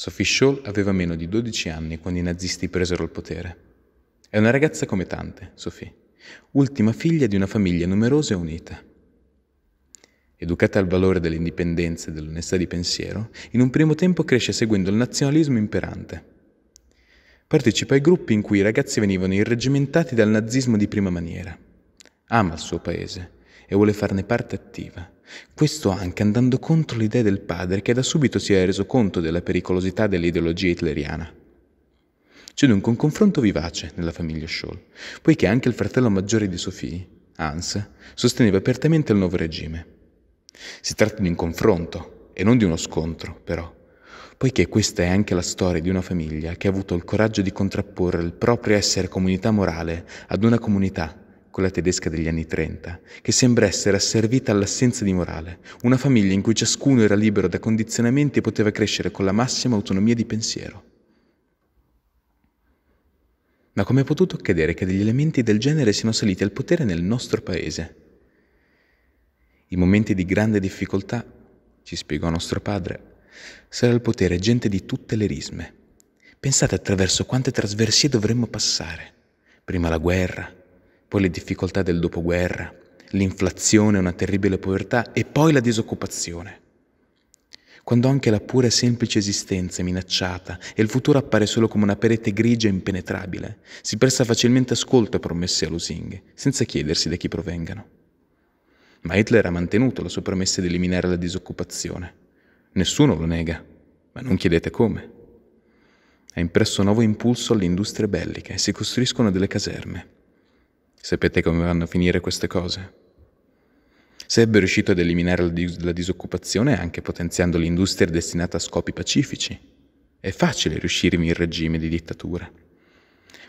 Sophie Scholl aveva meno di 12 anni quando i nazisti presero il potere. È una ragazza come tante, Sophie, ultima figlia di una famiglia numerosa e unita. Educata al valore dell'indipendenza e dell'onestà di pensiero, in un primo tempo cresce seguendo il nazionalismo imperante. Partecipa ai gruppi in cui i ragazzi venivano irregimentati dal nazismo di prima maniera. Ama il suo paese e vuole farne parte attiva questo anche andando contro l'idea del padre che da subito si era reso conto della pericolosità dell'ideologia hitleriana. C'è dunque un confronto vivace nella famiglia Scholl, poiché anche il fratello maggiore di Sophie, Hans, sosteneva apertamente il nuovo regime. Si tratta di un confronto e non di uno scontro, però, poiché questa è anche la storia di una famiglia che ha avuto il coraggio di contrapporre il proprio essere comunità morale ad una comunità quella tedesca degli anni 30, che sembra essere asservita all'assenza di morale, una famiglia in cui ciascuno era libero da condizionamenti e poteva crescere con la massima autonomia di pensiero. Ma com'è potuto accadere che degli elementi del genere siano saliti al potere nel nostro paese? In momenti di grande difficoltà, ci spiegò nostro padre, sarà al potere gente di tutte le risme. Pensate attraverso quante trasversie dovremmo passare. Prima la guerra, poi le difficoltà del dopoguerra, l'inflazione, una terribile povertà e poi la disoccupazione. Quando anche la pura e semplice esistenza è minacciata e il futuro appare solo come una parete grigia e impenetrabile, si presta facilmente ascolto a promesse e a lusinghe, senza chiedersi da chi provengano. Ma Hitler ha mantenuto la sua promessa di eliminare la disoccupazione. Nessuno lo nega, ma non chiedete come. Ha impresso nuovo impulso alle industrie belliche e si costruiscono delle caserme. Sapete come vanno a finire queste cose? Se è riuscito ad eliminare la, dis- la disoccupazione anche potenziando l'industria destinata a scopi pacifici, è facile riuscirmi in regime di dittatura.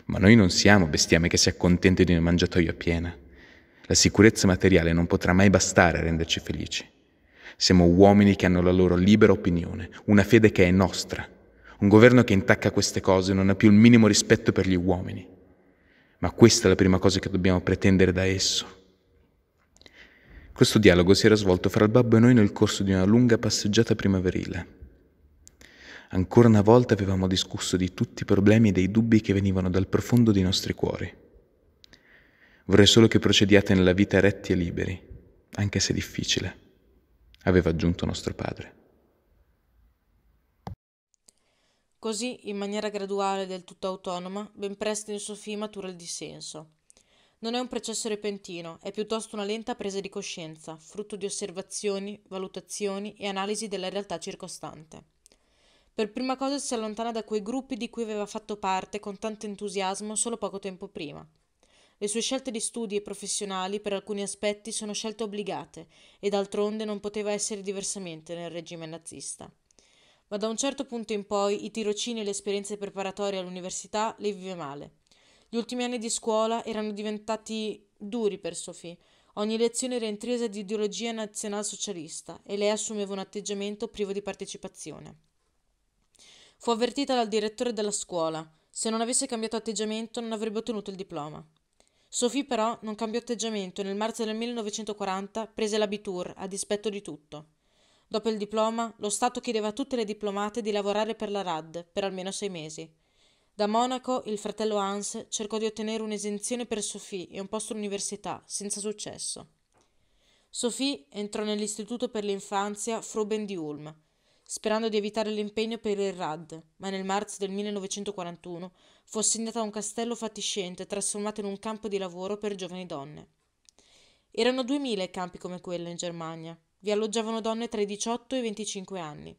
Ma noi non siamo bestiame che si accontenti di una mangiatoia piena. La sicurezza materiale non potrà mai bastare a renderci felici. Siamo uomini che hanno la loro libera opinione, una fede che è nostra. Un governo che intacca queste cose non ha più il minimo rispetto per gli uomini ma questa è la prima cosa che dobbiamo pretendere da esso. Questo dialogo si era svolto fra il babbo e noi nel corso di una lunga passeggiata primaverile. Ancora una volta avevamo discusso di tutti i problemi e dei dubbi che venivano dal profondo dei nostri cuori. Vorrei solo che procediate nella vita retti e liberi, anche se difficile, aveva aggiunto nostro padre. Così, in maniera graduale e del tutto autonoma, ben presto in Sofì matura il dissenso. Non è un processo repentino, è piuttosto una lenta presa di coscienza, frutto di osservazioni, valutazioni e analisi della realtà circostante. Per prima cosa si allontana da quei gruppi di cui aveva fatto parte con tanto entusiasmo solo poco tempo prima. Le sue scelte di studi e professionali per alcuni aspetti sono scelte obbligate e d'altronde non poteva essere diversamente nel regime nazista ma da un certo punto in poi i tirocini e le esperienze preparatorie all'università le vive male. Gli ultimi anni di scuola erano diventati duri per Sofì. Ogni lezione era intrisa di ideologia nazionalsocialista e lei assumeva un atteggiamento privo di partecipazione. Fu avvertita dal direttore della scuola. Se non avesse cambiato atteggiamento non avrebbe ottenuto il diploma. Sofì però non cambiò atteggiamento e nel marzo del 1940 prese l'abitur a dispetto di tutto. Dopo il diploma, lo Stato chiedeva a tutte le diplomate di lavorare per la RAD per almeno sei mesi. Da Monaco, il fratello Hans cercò di ottenere un'esenzione per Sophie e un posto all'università, senza successo. Sophie entrò nell'istituto per l'infanzia Fruben di Ulm, sperando di evitare l'impegno per il RAD, ma nel marzo del 1941 fu assegnata a un castello fatiscente trasformato in un campo di lavoro per giovani donne. Erano 2000 campi come quello in Germania, vi alloggiavano donne tra i 18 e i 25 anni.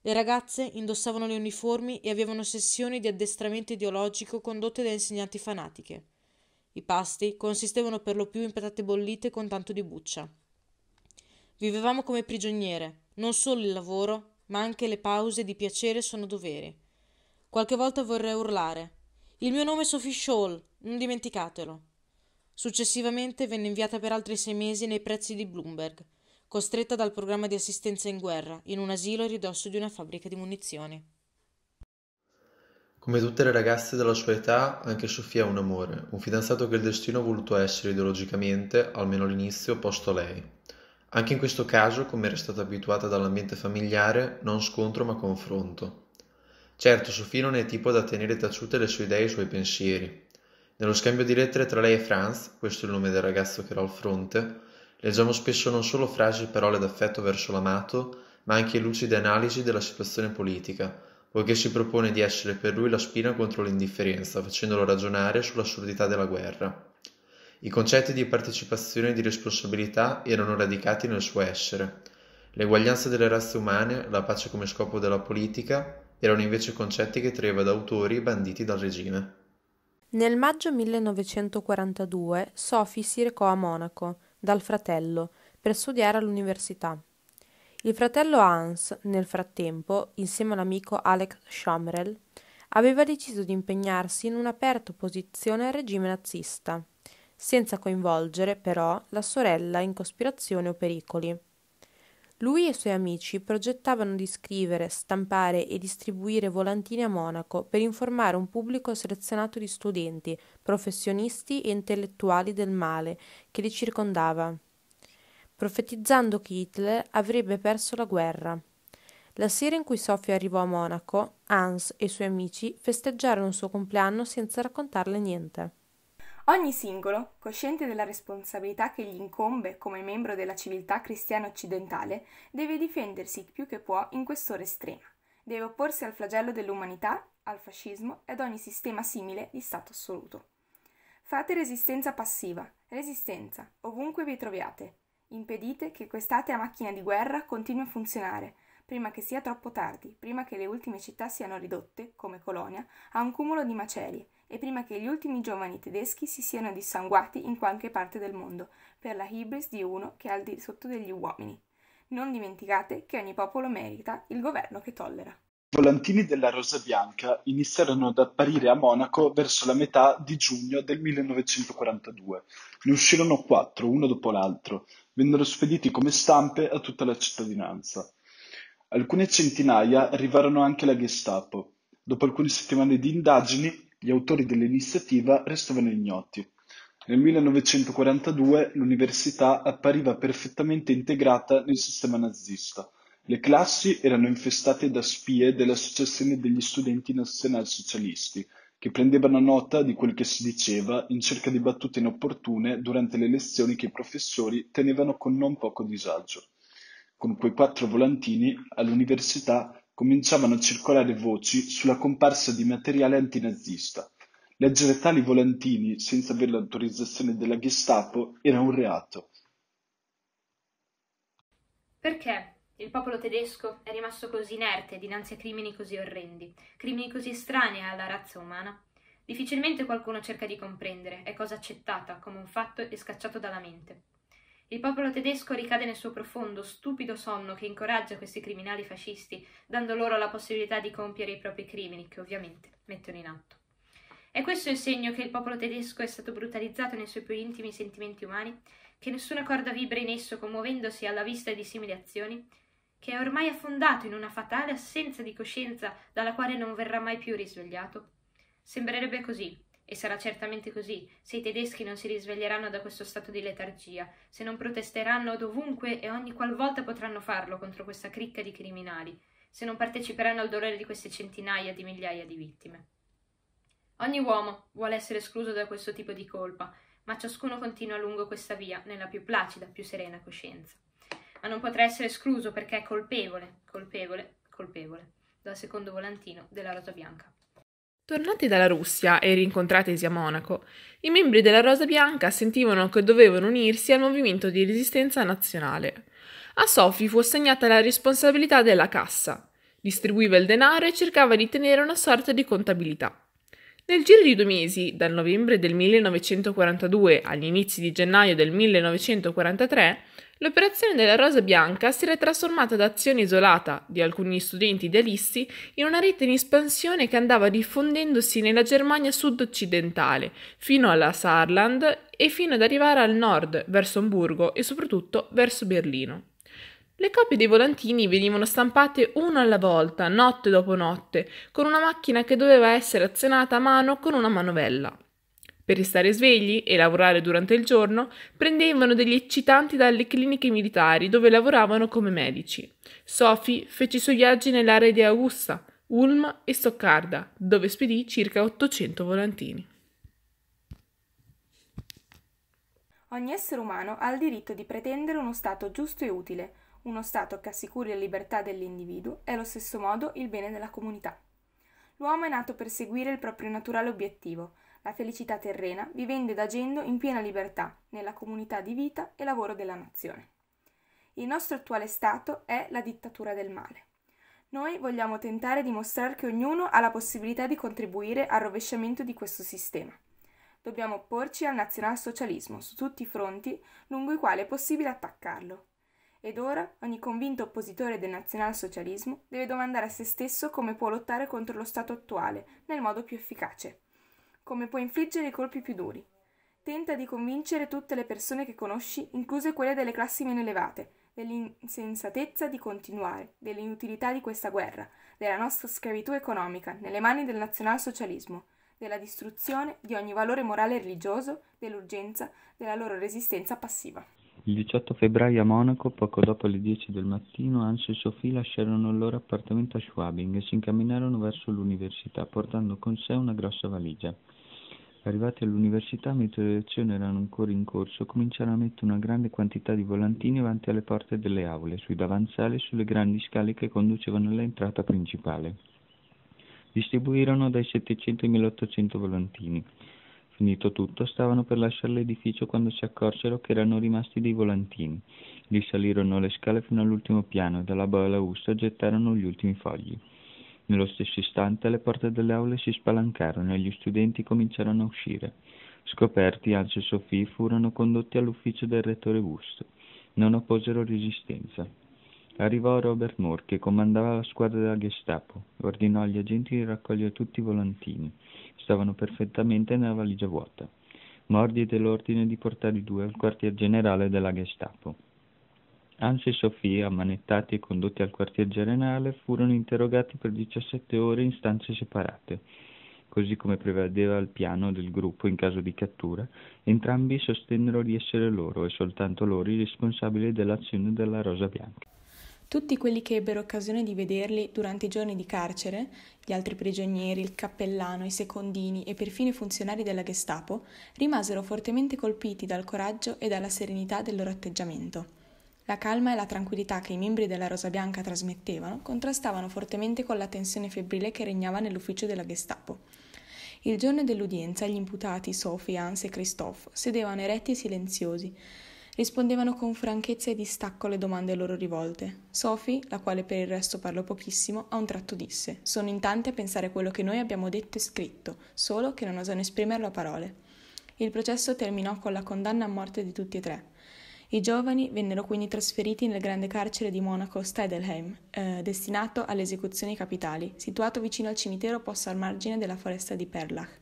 Le ragazze indossavano le uniformi e avevano sessioni di addestramento ideologico condotte da insegnanti fanatiche. I pasti consistevano per lo più in patate bollite con tanto di buccia. Vivevamo come prigioniere, non solo il lavoro, ma anche le pause di piacere sono doveri. Qualche volta vorrei urlare. Il mio nome è Sophie Scholl, non dimenticatelo. Successivamente venne inviata per altri sei mesi nei prezzi di Bloomberg, costretta dal programma di assistenza in guerra, in un asilo a ridosso di una fabbrica di munizioni. Come tutte le ragazze della sua età, anche Sofia ha un amore, un fidanzato che il destino ha voluto essere ideologicamente, almeno all'inizio, opposto a lei. Anche in questo caso, come era stata abituata dall'ambiente familiare, non scontro ma confronto. Certo, Sofia non è tipo da tenere taciute le sue idee e i suoi pensieri. Nello scambio di lettere tra lei e Franz, questo è il nome del ragazzo che era al fronte, Leggiamo spesso non solo frasi e parole d'affetto verso l'amato, ma anche lucide analisi della situazione politica, poiché si propone di essere per lui la spina contro l'indifferenza, facendolo ragionare sull'assurdità della guerra. I concetti di partecipazione e di responsabilità erano radicati nel suo essere. L'eguaglianza delle razze umane, la pace come scopo della politica, erano invece concetti che traeva da autori banditi dal regime. Nel maggio 1942 Sophie si recò a Monaco dal fratello per studiare all'università. Il fratello Hans, nel frattempo, insieme all'amico Alex Schomrel, aveva deciso di impegnarsi in un'aperta opposizione al regime nazista, senza coinvolgere però la sorella in cospirazioni o pericoli. Lui e i suoi amici progettavano di scrivere, stampare e distribuire volantini a Monaco per informare un pubblico selezionato di studenti, professionisti e intellettuali del male che li circondava, profetizzando che Hitler avrebbe perso la guerra. La sera in cui Sofia arrivò a Monaco, Hans e i suoi amici festeggiarono il suo compleanno senza raccontarle niente. Ogni singolo, cosciente della responsabilità che gli incombe come membro della civiltà cristiana occidentale, deve difendersi più che può in quest'ora estrema. Deve opporsi al flagello dell'umanità, al fascismo e ad ogni sistema simile di Stato assoluto. Fate resistenza passiva, resistenza, ovunque vi troviate. Impedite che quest'atea macchina di guerra continui a funzionare, prima che sia troppo tardi, prima che le ultime città siano ridotte, come Colonia, a un cumulo di macerie, e prima che gli ultimi giovani tedeschi si siano dissanguati in qualche parte del mondo per la hybris di uno che è al di sotto degli uomini. Non dimenticate che ogni popolo merita il governo che tollera. I volantini della Rosa Bianca iniziarono ad apparire a Monaco verso la metà di giugno del 1942. Ne uscirono quattro, uno dopo l'altro. Vennero spediti come stampe a tutta la cittadinanza. Alcune centinaia arrivarono anche alla Gestapo. Dopo alcune settimane di indagini, gli autori dell'iniziativa restavano ignoti. Nel 1942 l'università appariva perfettamente integrata nel sistema nazista. Le classi erano infestate da spie dell'Associazione degli Studenti Nazionalsocialisti, che prendevano nota di quel che si diceva in cerca di battute inopportune durante le lezioni che i professori tenevano con non poco disagio. Con quei quattro volantini all'università cominciavano a circolare voci sulla comparsa di materiale antinazista. Leggere tali volantini senza avere l'autorizzazione della Gestapo era un reato. Perché il popolo tedesco è rimasto così inerte dinanzi a crimini così orrendi, crimini così estranei alla razza umana? Difficilmente qualcuno cerca di comprendere, è cosa accettata come un fatto e scacciato dalla mente. Il popolo tedesco ricade nel suo profondo, stupido sonno che incoraggia questi criminali fascisti, dando loro la possibilità di compiere i propri crimini, che ovviamente mettono in atto. È questo il segno che il popolo tedesco è stato brutalizzato nei suoi più intimi sentimenti umani, che nessuna corda vibra in esso commuovendosi alla vista di simili azioni, che è ormai affondato in una fatale assenza di coscienza dalla quale non verrà mai più risvegliato? Sembrerebbe così, e sarà certamente così, se i tedeschi non si risveglieranno da questo stato di letargia, se non protesteranno dovunque e ogni qualvolta potranno farlo contro questa cricca di criminali, se non parteciperanno al dolore di queste centinaia di migliaia di vittime. Ogni uomo vuole essere escluso da questo tipo di colpa, ma ciascuno continua lungo questa via nella più placida, più serena coscienza. Ma non potrà essere escluso perché è colpevole, colpevole, colpevole, dal secondo volantino della Rosa Bianca. Tornati dalla Russia e rincontratesi a Monaco, i membri della Rosa Bianca sentivano che dovevano unirsi al movimento di resistenza nazionale. A Sophie fu assegnata la responsabilità della cassa. Distribuiva il denaro e cercava di tenere una sorta di contabilità. Nel giro di due mesi, dal novembre del 1942 agli inizi di gennaio del 1943, l'operazione della Rosa Bianca si era trasformata da azione isolata di alcuni studenti idealisti in una rete in espansione che andava diffondendosi nella Germania sud-occidentale, fino alla Saarland e fino ad arrivare al nord, verso Amburgo e soprattutto verso Berlino. Le copie dei volantini venivano stampate uno alla volta, notte dopo notte, con una macchina che doveva essere azionata a mano con una manovella. Per restare svegli e lavorare durante il giorno, prendevano degli eccitanti dalle cliniche militari dove lavoravano come medici. Sophie fece i suoi viaggi nell'area di Augusta, Ulm e Stoccarda, dove spedì circa 800 volantini. Ogni essere umano ha il diritto di pretendere uno stato giusto e utile, uno Stato che assicuri la libertà dell'individuo è allo stesso modo il bene della comunità. L'uomo è nato per seguire il proprio naturale obiettivo, la felicità terrena, vivendo ed agendo in piena libertà, nella comunità di vita e lavoro della nazione. Il nostro attuale Stato è la dittatura del male. Noi vogliamo tentare di mostrare che ognuno ha la possibilità di contribuire al rovesciamento di questo sistema. Dobbiamo opporci al nazionalsocialismo su tutti i fronti lungo i quali è possibile attaccarlo, ed ora ogni convinto oppositore del nazionalsocialismo deve domandare a se stesso come può lottare contro lo Stato attuale nel modo più efficace, come può infliggere i colpi più duri. Tenta di convincere tutte le persone che conosci, incluse quelle delle classi meno elevate, dell'insensatezza di continuare, dell'inutilità di questa guerra, della nostra schiavitù economica nelle mani del nazionalsocialismo, della distruzione di ogni valore morale e religioso, dell'urgenza della loro resistenza passiva. Il 18 febbraio a Monaco, poco dopo le 10 del mattino, Hans e Sophie lasciarono il loro appartamento a Schwabing e si incamminarono verso l'università, portando con sé una grossa valigia. Arrivati all'università, mentre le lezioni erano ancora in corso, cominciarono a mettere una grande quantità di volantini avanti alle porte delle aule, sui davanzali e sulle grandi scale che conducevano all'entrata principale. Distribuirono dai 700 ai 1800 volantini. Finito tutto, stavano per lasciare l'edificio quando si accorsero che erano rimasti dei volantini. Risalirono le scale fino all'ultimo piano e dalla balaustra gettarono gli ultimi fogli. Nello stesso istante le porte delle aule si spalancarono e gli studenti cominciarono a uscire. Scoperti, Alce e Sofì furono condotti all'ufficio del rettore Wust. Non opposero resistenza. Arrivò Robert Moore, che comandava la squadra della Gestapo, ordinò agli agenti di raccogliere tutti i volantini. Stavano perfettamente nella valigia vuota. Moore diede l'ordine di portare i due al quartier generale della Gestapo. Hans e Sofia, ammanettati e condotti al quartier generale, furono interrogati per 17 ore in stanze separate. Così come prevedeva il piano del gruppo in caso di cattura, entrambi sostennero di essere loro e soltanto loro i responsabili dell'azione della Rosa Bianca. Tutti quelli che ebbero occasione di vederli durante i giorni di carcere, gli altri prigionieri, il cappellano, i secondini e perfino i funzionari della Gestapo, rimasero fortemente colpiti dal coraggio e dalla serenità del loro atteggiamento. La calma e la tranquillità che i membri della Rosa Bianca trasmettevano contrastavano fortemente con la tensione febbrile che regnava nell'ufficio della Gestapo. Il giorno dell'udienza gli imputati Sophie, Hans e Christophe sedevano eretti e silenziosi, rispondevano con franchezza e distacco alle domande loro rivolte. Sophie, la quale per il resto parlò pochissimo, a un tratto disse: Sono in tanti a pensare quello che noi abbiamo detto e scritto, solo che non osano esprimerlo a parole. Il processo terminò con la condanna a morte di tutti e tre. I giovani vennero quindi trasferiti nel grande carcere di Monaco Stedelheim, eh, destinato alle esecuzioni capitali, situato vicino al cimitero posto al margine della foresta di Perlach.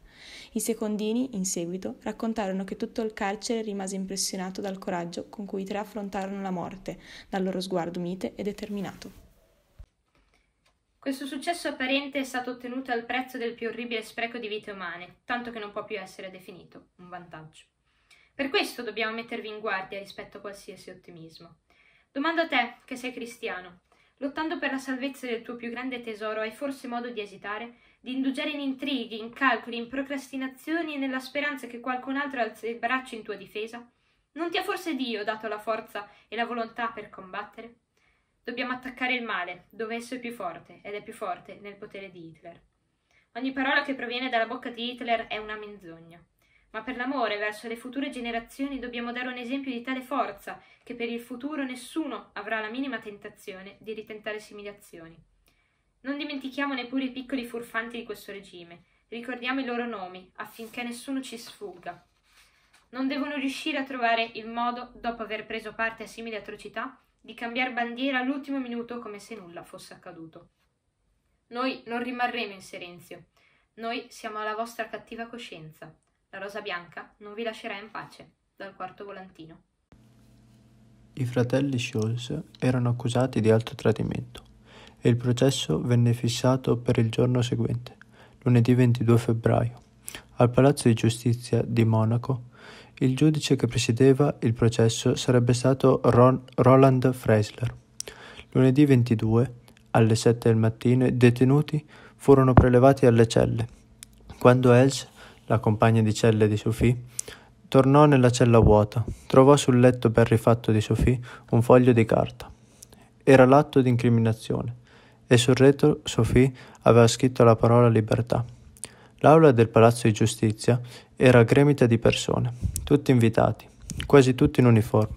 I secondini, in seguito, raccontarono che tutto il carcere rimase impressionato dal coraggio con cui i tre affrontarono la morte, dal loro sguardo mite e determinato. Questo successo apparente è stato ottenuto al prezzo del più orribile spreco di vite umane, tanto che non può più essere definito un vantaggio. Per questo dobbiamo mettervi in guardia rispetto a qualsiasi ottimismo. Domando a te, che sei cristiano, lottando per la salvezza del tuo più grande tesoro, hai forse modo di esitare? di indugiare in intrighi, in calcoli, in procrastinazioni e nella speranza che qualcun altro alzi il braccio in tua difesa? Non ti ha forse Dio dato la forza e la volontà per combattere? Dobbiamo attaccare il male, dove esso è più forte, ed è più forte nel potere di Hitler. Ogni parola che proviene dalla bocca di Hitler è una menzogna. Ma per l'amore verso le future generazioni dobbiamo dare un esempio di tale forza che per il futuro nessuno avrà la minima tentazione di ritentare simili azioni. Non dimentichiamo neppure i piccoli furfanti di questo regime. Ricordiamo i loro nomi, affinché nessuno ci sfugga. Non devono riuscire a trovare il modo, dopo aver preso parte a simili atrocità, di cambiare bandiera all'ultimo minuto come se nulla fosse accaduto. Noi non rimarremo in silenzio. Noi siamo alla vostra cattiva coscienza. La Rosa Bianca non vi lascerà in pace. Dal quarto volantino. I fratelli Scholz erano accusati di alto tradimento e il processo venne fissato per il giorno seguente, lunedì 22 febbraio. Al Palazzo di Giustizia di Monaco, il giudice che presiedeva il processo sarebbe stato Ron- Roland Freisler. Lunedì 22, alle 7 del mattino, i detenuti furono prelevati alle celle. Quando Els, la compagna di celle di Sophie, tornò nella cella vuota, trovò sul letto ben rifatto di Sophie un foglio di carta. Era l'atto di incriminazione e sul retro Sophie aveva scritto la parola libertà. L'aula del Palazzo di Giustizia era gremita di persone, tutti invitati, quasi tutti in uniforme.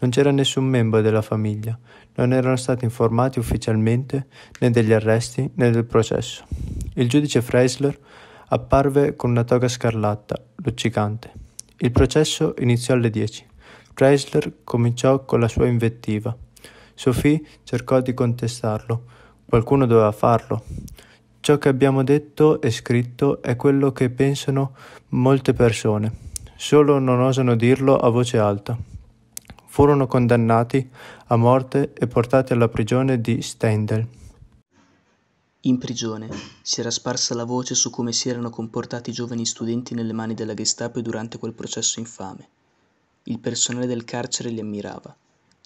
Non c'era nessun membro della famiglia, non erano stati informati ufficialmente né degli arresti né del processo. Il giudice Freisler apparve con una toga scarlatta, luccicante. Il processo iniziò alle 10. Freisler cominciò con la sua invettiva. Sophie cercò di contestarlo, Qualcuno doveva farlo. Ciò che abbiamo detto e scritto è quello che pensano molte persone, solo non osano dirlo a voce alta. Furono condannati a morte e portati alla prigione di Stendhal. In prigione si era sparsa la voce su come si erano comportati i giovani studenti nelle mani della Gestapo durante quel processo infame. Il personale del carcere li ammirava.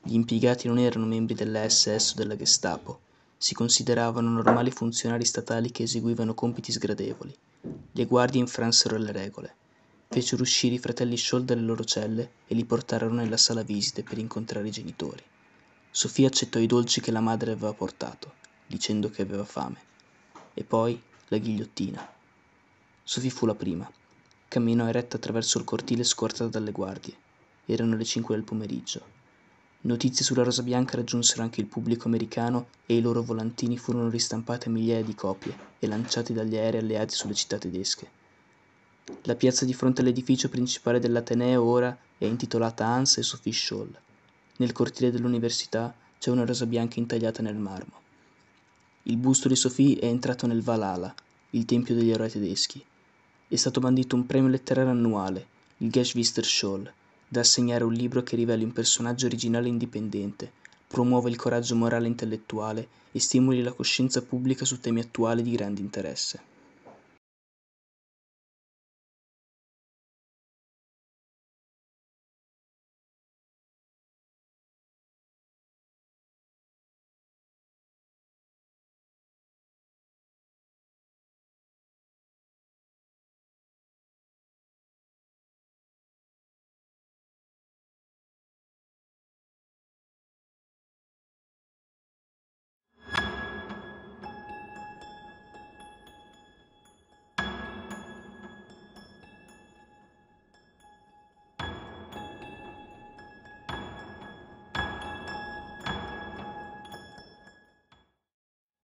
Gli impiegati non erano membri della SS o della Gestapo si consideravano normali funzionari statali che eseguivano compiti sgradevoli. Le guardie infransero le regole, fecero uscire i fratelli Scholl dalle loro celle e li portarono nella sala visite per incontrare i genitori. Sofia accettò i dolci che la madre aveva portato, dicendo che aveva fame, e poi la ghigliottina. Sofì fu la prima. Camminò eretta attraverso il cortile scortata dalle guardie. Erano le cinque del pomeriggio. Notizie sulla Rosa Bianca raggiunsero anche il pubblico americano e i loro volantini furono ristampati a migliaia di copie e lanciati dagli aerei alleati sulle città tedesche. La piazza di fronte all'edificio principale dell'Ateneo ora è intitolata Hans e Sophie Scholl. Nel cortile dell'università c'è una rosa bianca intagliata nel marmo. Il busto di Sophie è entrato nel Valhalla, il tempio degli eroi tedeschi. È stato bandito un premio letterario annuale, il Geschwister Scholl, da assegnare un libro che riveli un personaggio originale e indipendente, promuova il coraggio morale e intellettuale e stimoli la coscienza pubblica su temi attuali di grande interesse.